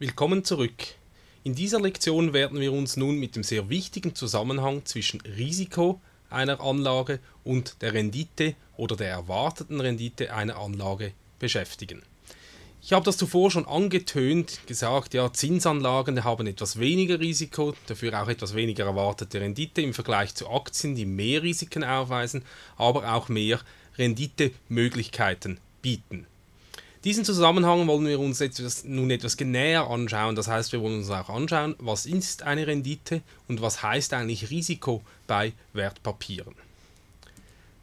Willkommen zurück. In dieser Lektion werden wir uns nun mit dem sehr wichtigen Zusammenhang zwischen Risiko einer Anlage und der Rendite oder der erwarteten Rendite einer Anlage beschäftigen. Ich habe das zuvor schon angetönt, gesagt, ja, Zinsanlagen haben etwas weniger Risiko, dafür auch etwas weniger erwartete Rendite im Vergleich zu Aktien, die mehr Risiken aufweisen, aber auch mehr Renditemöglichkeiten bieten. Diesen Zusammenhang wollen wir uns etwas, nun etwas näher anschauen. Das heißt, wir wollen uns auch anschauen, was ist eine Rendite und was heißt eigentlich Risiko bei Wertpapieren.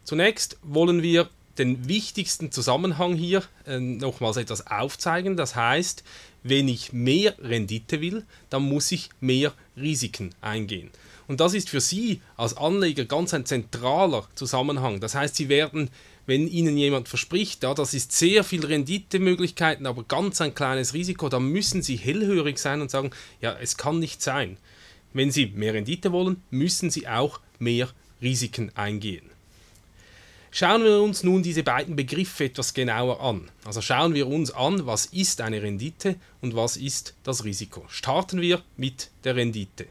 Zunächst wollen wir den wichtigsten Zusammenhang hier äh, nochmals etwas aufzeigen. Das heißt, wenn ich mehr Rendite will, dann muss ich mehr Risiken eingehen. Und das ist für Sie als Anleger ganz ein zentraler Zusammenhang. Das heißt, Sie werden, wenn Ihnen jemand verspricht, ja, das ist sehr viel Renditemöglichkeiten, aber ganz ein kleines Risiko, dann müssen Sie hellhörig sein und sagen, ja, es kann nicht sein. Wenn Sie mehr Rendite wollen, müssen Sie auch mehr Risiken eingehen. Schauen wir uns nun diese beiden Begriffe etwas genauer an. Also schauen wir uns an, was ist eine Rendite und was ist das Risiko. Starten wir mit der Rendite.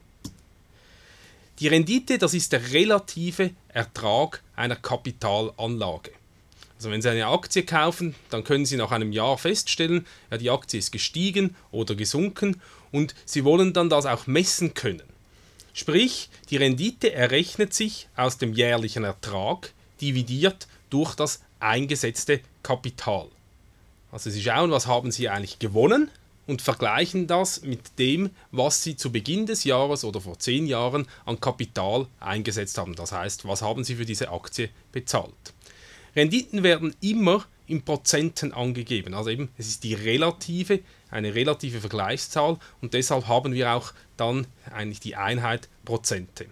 Die Rendite, das ist der relative Ertrag einer Kapitalanlage. Also wenn Sie eine Aktie kaufen, dann können Sie nach einem Jahr feststellen, ja, die Aktie ist gestiegen oder gesunken und Sie wollen dann das auch messen können. Sprich, die Rendite errechnet sich aus dem jährlichen Ertrag, dividiert durch das eingesetzte Kapital. Also Sie schauen, was haben Sie eigentlich gewonnen und vergleichen das mit dem, was Sie zu Beginn des Jahres oder vor zehn Jahren an Kapital eingesetzt haben. Das heißt, was haben Sie für diese Aktie bezahlt. Renditen werden immer in Prozenten angegeben. Also eben, es ist die relative, eine relative Vergleichszahl und deshalb haben wir auch dann eigentlich die Einheit Prozente.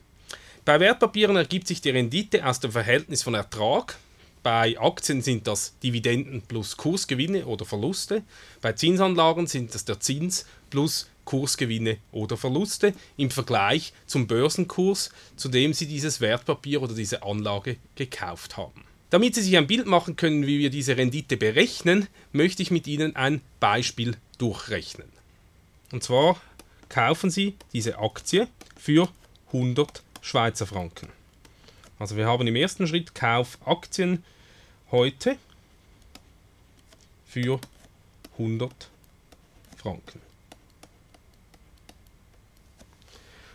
Bei Wertpapieren ergibt sich die Rendite aus dem Verhältnis von Ertrag. Bei Aktien sind das Dividenden plus Kursgewinne oder Verluste. Bei Zinsanlagen sind das der Zins plus Kursgewinne oder Verluste im Vergleich zum Börsenkurs, zu dem Sie dieses Wertpapier oder diese Anlage gekauft haben. Damit Sie sich ein Bild machen können, wie wir diese Rendite berechnen, möchte ich mit Ihnen ein Beispiel durchrechnen. Und zwar kaufen Sie diese Aktie für 100 Euro. Schweizer Franken. Also wir haben im ersten Schritt Kauf Aktien heute für 100 Franken.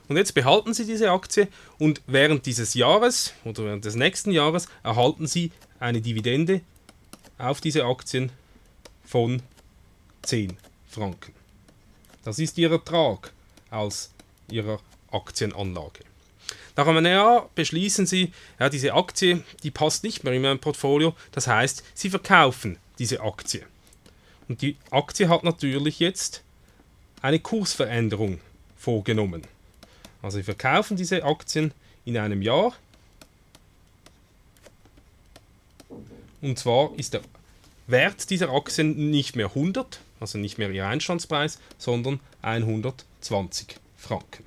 Und jetzt behalten Sie diese Aktie und während dieses Jahres oder während des nächsten Jahres erhalten Sie eine Dividende auf diese Aktien von 10 Franken. Das ist Ihr Ertrag aus Ihrer Aktienanlage. Nach einem Jahr beschließen sie, ja, diese Aktie, die passt nicht mehr in mein Portfolio. Das heißt, sie verkaufen diese Aktie. Und die Aktie hat natürlich jetzt eine Kursveränderung vorgenommen. Also sie verkaufen diese Aktien in einem Jahr. Und zwar ist der Wert dieser Aktien nicht mehr 100, also nicht mehr ihr Einstandspreis, sondern 120 Franken.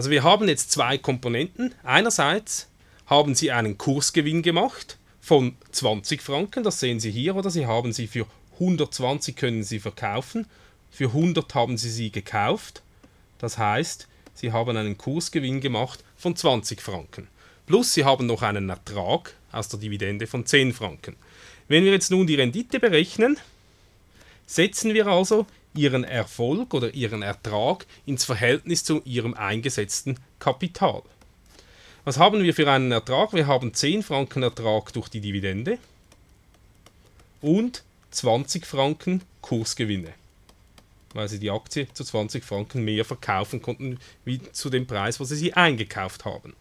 Also wir haben jetzt zwei Komponenten. Einerseits haben Sie einen Kursgewinn gemacht von 20 Franken, das sehen Sie hier, oder Sie haben sie für 120 können Sie verkaufen, für 100 haben Sie sie gekauft. Das heißt, Sie haben einen Kursgewinn gemacht von 20 Franken. Plus Sie haben noch einen Ertrag aus der Dividende von 10 Franken. Wenn wir jetzt nun die Rendite berechnen, setzen wir also ihren Erfolg oder ihren Ertrag ins Verhältnis zu ihrem eingesetzten Kapital. Was haben wir für einen Ertrag? Wir haben 10 Franken Ertrag durch die Dividende und 20 Franken Kursgewinne, weil sie die Aktie zu 20 Franken mehr verkaufen konnten wie zu dem Preis, wo sie sie eingekauft haben.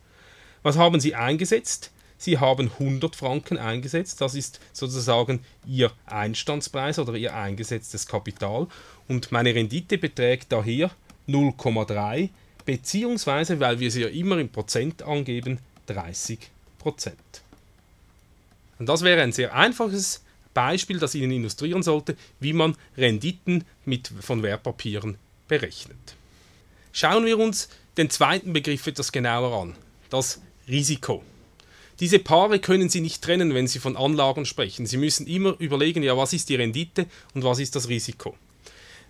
Was haben sie eingesetzt? Sie haben 100 Franken eingesetzt, das ist sozusagen Ihr Einstandspreis oder Ihr eingesetztes Kapital und meine Rendite beträgt daher 0,3 beziehungsweise, weil wir sie ja immer in Prozent angeben, 30 Prozent. Und das wäre ein sehr einfaches Beispiel, das Ihnen illustrieren sollte, wie man Renditen mit, von Wertpapieren berechnet. Schauen wir uns den zweiten Begriff etwas genauer an, das Risiko. Diese Paare können Sie nicht trennen, wenn Sie von Anlagen sprechen. Sie müssen immer überlegen, ja, was ist die Rendite und was ist das Risiko.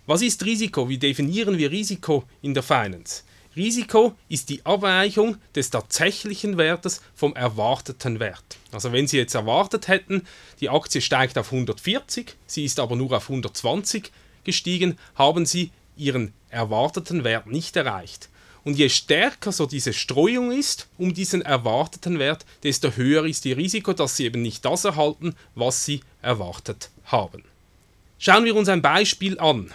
Was ist Risiko? Wie definieren wir Risiko in der Finance? Risiko ist die Abweichung des tatsächlichen Wertes vom erwarteten Wert. Also wenn Sie jetzt erwartet hätten, die Aktie steigt auf 140, sie ist aber nur auf 120 gestiegen, haben Sie Ihren erwarteten Wert nicht erreicht. Und je stärker so diese Streuung ist um diesen erwarteten Wert, desto höher ist ihr Risiko, dass sie eben nicht das erhalten, was sie erwartet haben. Schauen wir uns ein Beispiel an.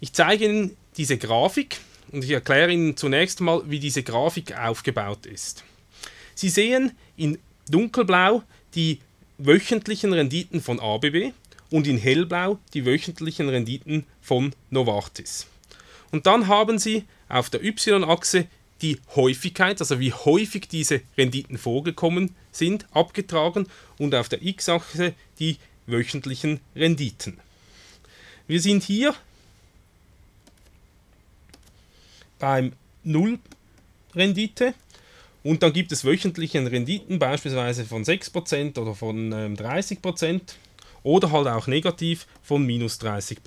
Ich zeige Ihnen diese Grafik und ich erkläre Ihnen zunächst mal, wie diese Grafik aufgebaut ist. Sie sehen in dunkelblau die wöchentlichen Renditen von ABB und in hellblau die wöchentlichen Renditen von Novartis. Und dann haben Sie auf der Y-Achse die Häufigkeit, also wie häufig diese Renditen vorgekommen sind, abgetragen und auf der X-Achse die wöchentlichen Renditen. Wir sind hier beim Null-Rendite und dann gibt es wöchentlichen Renditen, beispielsweise von 6% oder von 30% ähm, oder halt auch negativ von minus 30%.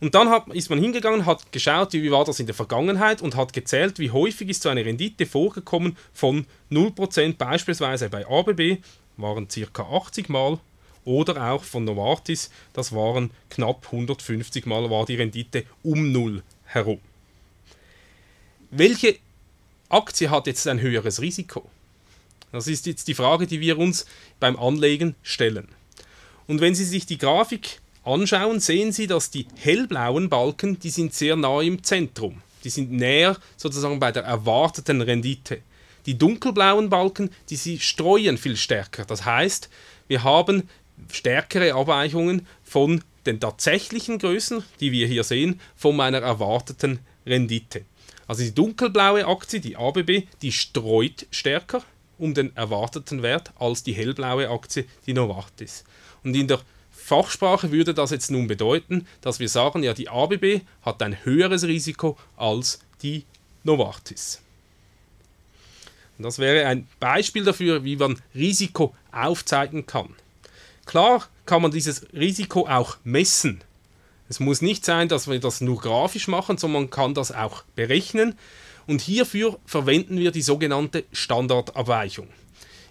Und dann hat, ist man hingegangen, hat geschaut, wie war das in der Vergangenheit und hat gezählt, wie häufig ist so eine Rendite vorgekommen von 0% beispielsweise bei ABB, waren circa 80 Mal, oder auch von Novartis, das waren knapp 150 Mal, war die Rendite um 0 herum. Welche Aktie hat jetzt ein höheres Risiko? Das ist jetzt die Frage, die wir uns beim Anlegen stellen. Und wenn Sie sich die Grafik anschauen, sehen Sie, dass die hellblauen Balken, die sind sehr nah im Zentrum. Die sind näher sozusagen bei der erwarteten Rendite. Die dunkelblauen Balken, die sie streuen viel stärker. Das heißt, wir haben stärkere Abweichungen von den tatsächlichen Größen, die wir hier sehen, von meiner erwarteten Rendite. Also die dunkelblaue Aktie, die ABB, die streut stärker um den erwarteten Wert als die hellblaue Aktie, die Novartis. Und in der Fachsprache würde das jetzt nun bedeuten, dass wir sagen, ja, die ABB hat ein höheres Risiko als die Novartis. Und das wäre ein Beispiel dafür, wie man Risiko aufzeigen kann. Klar kann man dieses Risiko auch messen. Es muss nicht sein, dass wir das nur grafisch machen, sondern man kann das auch berechnen. Und hierfür verwenden wir die sogenannte Standardabweichung.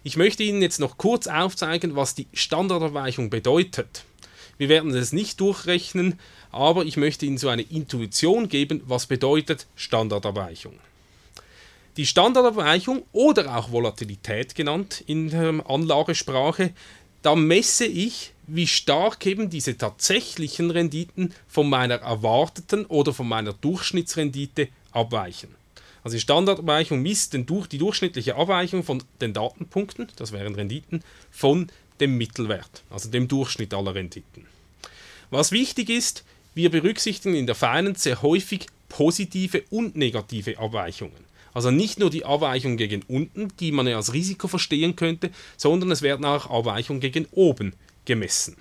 Ich möchte Ihnen jetzt noch kurz aufzeigen, was die Standardabweichung bedeutet. Wir werden es nicht durchrechnen, aber ich möchte Ihnen so eine Intuition geben, was bedeutet Standardabweichung. Die Standardabweichung oder auch Volatilität genannt in der Anlagesprache, da messe ich, wie stark eben diese tatsächlichen Renditen von meiner erwarteten oder von meiner Durchschnittsrendite abweichen. Also die Standardabweichung misst den, durch, die durchschnittliche Abweichung von den Datenpunkten, das wären Renditen, von dem Mittelwert, also dem Durchschnitt aller Renditen. Was wichtig ist, wir berücksichtigen in der Finance sehr häufig positive und negative Abweichungen. Also nicht nur die Abweichung gegen unten, die man ja als Risiko verstehen könnte, sondern es werden auch Abweichungen gegen oben gemessen.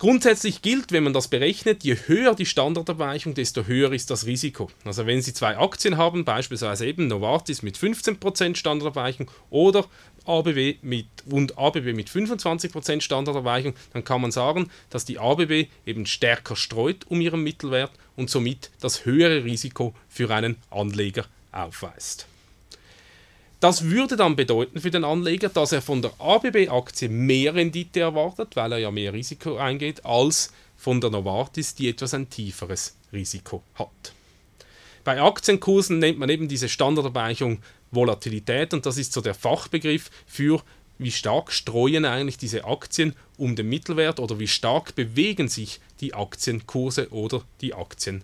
Grundsätzlich gilt, wenn man das berechnet, je höher die Standardabweichung, desto höher ist das Risiko. Also wenn Sie zwei Aktien haben, beispielsweise eben Novartis mit 15% Standardabweichung oder ABW mit, und ABB mit 25% Standardabweichung, dann kann man sagen, dass die ABB eben stärker streut um ihren Mittelwert und somit das höhere Risiko für einen Anleger aufweist. Das würde dann bedeuten für den Anleger, dass er von der ABB-Aktie mehr Rendite erwartet, weil er ja mehr Risiko eingeht, als von der Novartis, die etwas ein tieferes Risiko hat. Bei Aktienkursen nennt man eben diese Standardabweichung Volatilität und das ist so der Fachbegriff für wie stark streuen eigentlich diese Aktien um den Mittelwert oder wie stark bewegen sich die Aktienkurse oder die Aktien.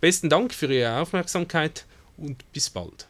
Besten Dank für Ihre Aufmerksamkeit und bis bald.